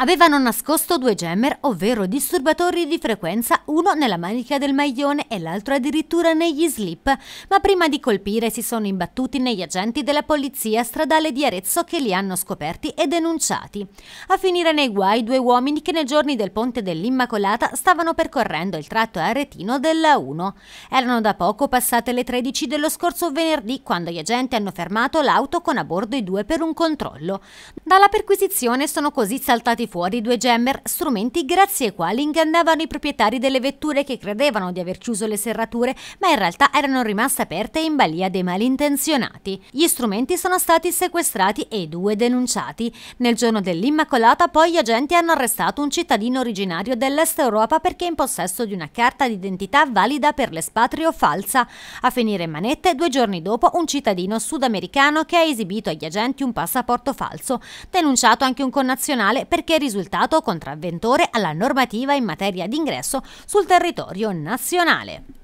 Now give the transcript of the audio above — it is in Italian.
Avevano nascosto due jammer, ovvero disturbatori di frequenza, uno nella manica del maglione e l'altro addirittura negli slip, ma prima di colpire si sono imbattuti negli agenti della polizia stradale di Arezzo che li hanno scoperti e denunciati. A finire nei guai due uomini che nei giorni del ponte dell'Immacolata stavano percorrendo il tratto aretino della 1. Erano da poco passate le 13 dello scorso venerdì quando gli agenti hanno fermato l'auto con a bordo i due per un controllo. Dalla perquisizione sono così saltati fuori due jammer, strumenti grazie ai quali ingannavano i proprietari delle vetture che credevano di aver chiuso le serrature, ma in realtà erano rimaste aperte in balia dei malintenzionati. Gli strumenti sono stati sequestrati e i due denunciati. Nel giorno dell'Immacolata poi gli agenti hanno arrestato un cittadino originario dell'Est Europa perché in possesso di una carta d'identità valida per l'espatrio falsa. A finire in manette, due giorni dopo, un cittadino sudamericano che ha esibito agli agenti un passaporto falso, denunciato anche un connazionale perché risultato contravventore alla normativa in materia di ingresso sul territorio nazionale.